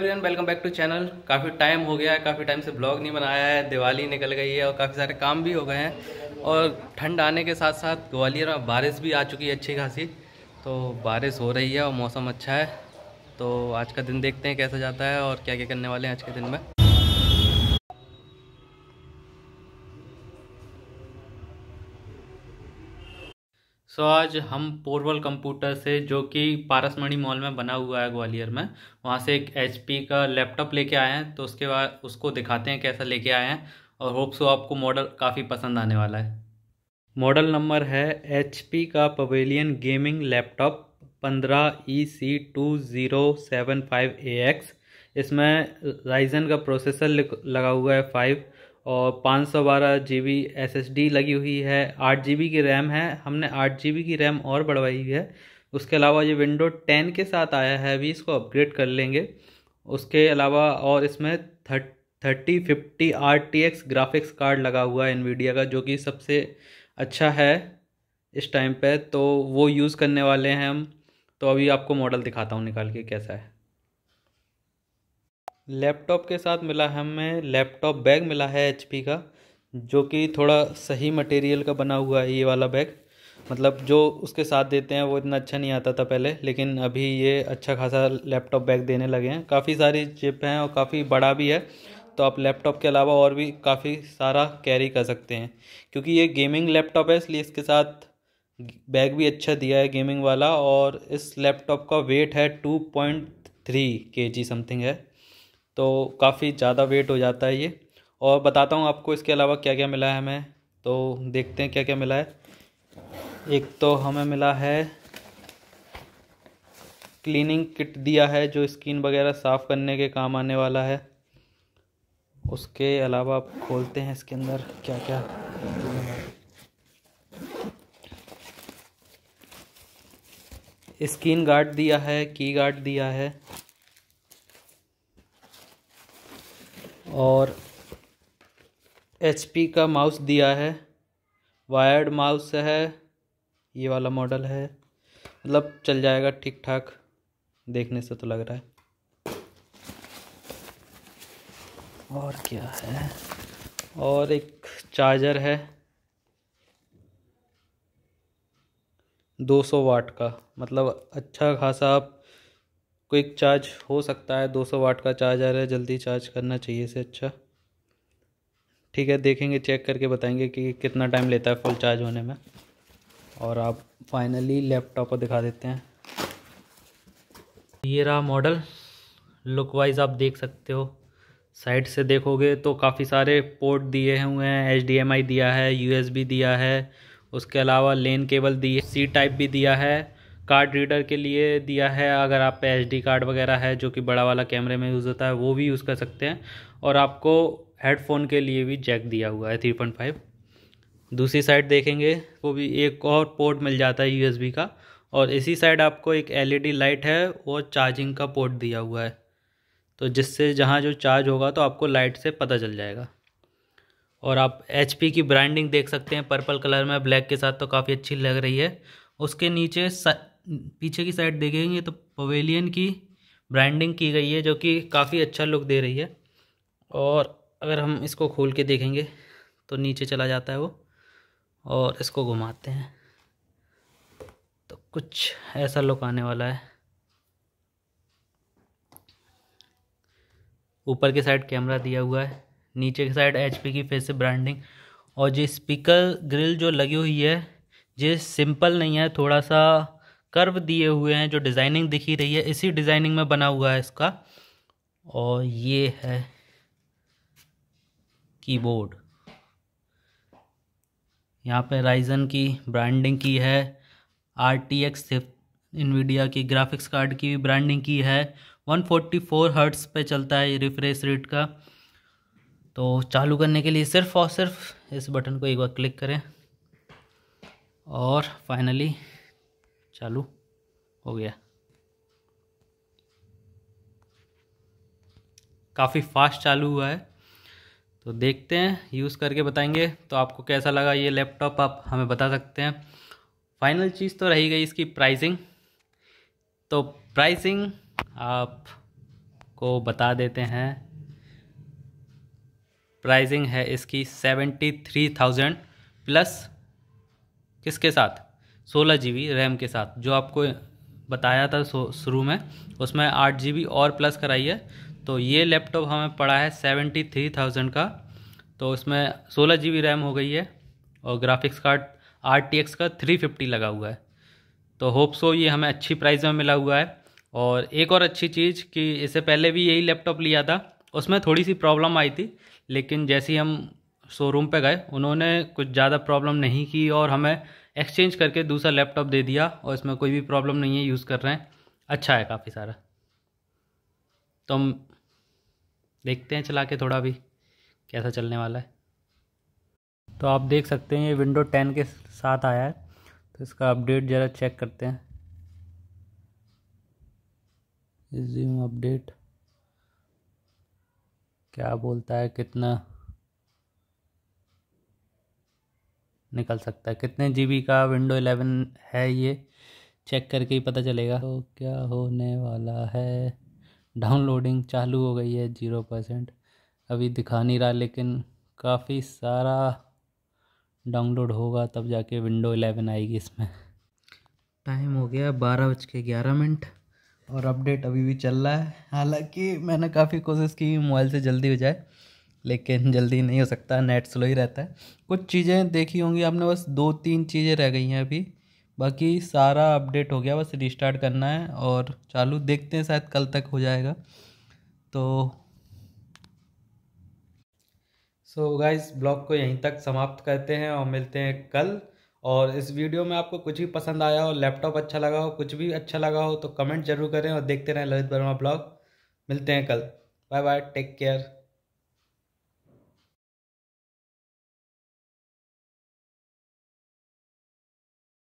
everyone welcome back to channel काफ़ी time हो गया है काफ़ी टाइम से ब्लॉग नहीं बनाया है दिवाली निकल गई है और काफ़ी सारे काम भी हो गए हैं और ठंड आने के साथ साथ ग्वालियर में बारिश भी आ चुकी है अच्छी खासी तो बारिश हो रही है और मौसम अच्छा है तो आज का दिन देखते हैं कैसा जाता है और क्या क्या करने वाले हैं आज के दिन में सो आज हम पोरवल कंप्यूटर से जो कि पारसमणि मॉल में बना हुआ है ग्वालियर में वहाँ से एक एच का लैपटॉप लेके आए हैं तो उसके बाद उसको दिखाते हैं कैसा लेके आए हैं और होप सो आपको मॉडल काफ़ी पसंद आने वाला है मॉडल नंबर है एच का पवेलियन गेमिंग लैपटॉप पंद्रह E C two zero seven five A X इसमें राइजन का प्रोसेसर लगा हुआ है फाइव और पाँच सौ बारह G B S S D लगी हुई है आठ जी बी की रैम है हमने आठ जी बी की रैम और बढ़वाई है उसके अलावा ये विंडो टेन के साथ आया है अभी इसको अपग्रेड कर लेंगे उसके अलावा और इसमें thirty thirty fifty R T X graphics card लगा हुआ है इनविडिया का जो कि सबसे अच्छा है इस टाइम पे तो वो यूज़ करने वाले हैं हम तो अभी आपको मॉडल दिखाता हूँ निकाल के कैसा है लैपटॉप के साथ मिला हमें लैपटॉप बैग मिला है एच का जो कि थोड़ा सही मटेरियल का बना हुआ है ये वाला बैग मतलब जो उसके साथ देते हैं वो इतना अच्छा नहीं आता था पहले लेकिन अभी ये अच्छा खासा लैपटॉप बैग देने लगे हैं काफ़ी सारी चिप हैं और काफ़ी बड़ा भी है तो आप लैपटॉप के अलावा और भी काफ़ी सारा कैरी कर सकते हैं क्योंकि ये गेमिंग लैपटॉप है इसलिए इसके साथ बैग भी अच्छा दिया है गेमिंग वाला और इस लैपटॉप का वेट है टू पॉइंट थ्री के जी समथिंग है तो काफ़ी ज़्यादा वेट हो जाता है ये और बताता हूँ आपको इसके अलावा क्या क्या मिला है हमें तो देखते हैं क्या क्या मिला है एक तो हमें मिला है क्लीनिंग किट दिया है जो स्किन वगैरह साफ़ करने के काम आने वाला है उसके अलावा आप खोलते हैं इसके अंदर क्या क्या स्किन गार्ड दिया है की गार्ड दिया है और एच का माउस दिया है वायर्ड माउस है ये वाला मॉडल है मतलब चल जाएगा ठीक ठाक देखने से तो लग रहा है और क्या है और एक चार्जर है 200 वाट का मतलब अच्छा खासा आप क्विक चार्ज हो सकता है 200 वाट का चार्ज आ रहा है जल्दी चार्ज करना चाहिए इसे अच्छा ठीक है देखेंगे चेक करके बताएंगे कि कितना टाइम लेता है फुल चार्ज होने में और आप फाइनली लैपटॉप को दिखा देते हैं ये रहा मॉडल लुक वाइज आप देख सकते हो साइड से देखोगे तो काफ़ी सारे पोर्ट दिए हुए हैं एच दिया है यू दिया है उसके अलावा लेन केबल दिए सी टाइप भी दिया है कार्ड रीडर के लिए दिया है अगर आप पे एच कार्ड वगैरह है जो कि बड़ा वाला कैमरे में यूज़ होता है वो भी यूज़ कर सकते हैं और आपको हेडफोन के लिए भी जैक दिया हुआ है थ्री पॉइंट फाइव दूसरी साइड देखेंगे वो भी एक और पोर्ट मिल जाता है यूएसबी का और इसी साइड आपको एक एलईडी लाइट e है और चार्जिंग का पोर्ट दिया हुआ है तो जिससे जहाँ जो चार्ज होगा तो आपको लाइट से पता चल जाएगा और आप एच की ब्रांडिंग देख सकते हैं पर्पल कलर में ब्लैक के साथ तो काफ़ी अच्छी लग रही है उसके नीचे पीछे की साइड देखेंगे तो पवेलियन की ब्रांडिंग की गई है जो कि काफ़ी अच्छा लुक दे रही है और अगर हम इसको खोल के देखेंगे तो नीचे चला जाता है वो और इसको घुमाते हैं तो कुछ ऐसा लुक आने वाला है ऊपर के साइड कैमरा दिया हुआ है नीचे की साइड एच की फेस से ब्रांडिंग और जो स्पीकर ग्रिल जो लगी हुई है ये सिंपल नहीं है थोड़ा सा कर्व दिए हुए हैं जो डिज़ाइनिंग दिखी रही है इसी डिज़ाइनिंग में बना हुआ है इसका और ये है कीबोर्ड यहाँ पे राइजन की ब्रांडिंग की है आर टी एक्स इनविडिया की ग्राफिक्स कार्ड की ब्रांडिंग की है 144 फोर्टी हर्ट्स पे चलता है ये रिफ्रेश रेट का तो चालू करने के लिए सिर्फ और सिर्फ इस बटन को एक बार क्लिक करें और फाइनली चालू हो गया काफ़ी फास्ट चालू हुआ है तो देखते हैं यूज़ करके बताएंगे तो आपको कैसा लगा ये लैपटॉप आप हमें बता सकते हैं फाइनल चीज़ तो रही गई इसकी प्राइसिंग तो प्राइसिंग आप को बता देते हैं प्राइसिंग है इसकी सेवेंटी थ्री थाउजेंड प्लस किसके साथ सोलह जी रैम के साथ जो आपको बताया था शुरू में उसमें आठ जी और प्लस कराई है तो ये लैपटॉप हमें पड़ा है सेवेंटी थ्री थाउजेंड का तो उसमें सोलह जी रैम हो गई है और graphics card R T X का थ्री फिफ्टी लगा हुआ है तो होप सो ये हमें अच्छी प्राइस में मिला हुआ है और एक और अच्छी चीज़ कि इससे पहले भी यही लैपटॉप लिया था उसमें थोड़ी सी प्रॉब्लम आई थी लेकिन जैसे ही हम शोरूम पे गए उन्होंने कुछ ज़्यादा प्रॉब्लम नहीं की और हमें एक्सचेंज करके दूसरा लैपटॉप दे दिया और इसमें कोई भी प्रॉब्लम नहीं है यूज़ कर रहे हैं अच्छा है काफ़ी सारा तो हम देखते हैं चला के थोड़ा भी कैसा चलने वाला है तो आप देख सकते हैं ये विंडो टेन के साथ आया है तो इसका अपडेट ज़रा चेक करते हैं अपडेट क्या बोलता है कितना निकल सकता है कितने जी का विंडो एलेवन है ये चेक करके ही पता चलेगा तो क्या होने वाला है डाउनलोडिंग चालू हो गई है जीरो परसेंट अभी दिखा नहीं रहा लेकिन काफ़ी सारा डाउनलोड होगा तब जाके विंडो एलेवन आएगी इसमें टाइम हो गया बारह बज के ग्यारह मिनट और अपडेट अभी भी चल रहा है हालांकि मैंने काफ़ी कोशिश की मोबाइल से जल्दी हो जाए लेकिन जल्दी नहीं हो सकता नेट स्लो ही रहता है कुछ चीज़ें देखी होंगी आपने बस दो तीन चीज़ें रह गई हैं अभी बाकी सारा अपडेट हो गया बस रिस्टार्ट करना है और चालू देखते हैं शायद कल तक हो जाएगा तो सो गाइस ब्लॉग को यहीं तक समाप्त करते हैं और मिलते हैं कल और इस वीडियो में आपको कुछ भी पसंद आया हो लैपटॉप अच्छा लगा हो कुछ भी अच्छा लगा हो तो कमेंट जरूर करें और देखते रहें ललित वर्मा ब्लॉग मिलते हैं कल बाय बाय टेक केयर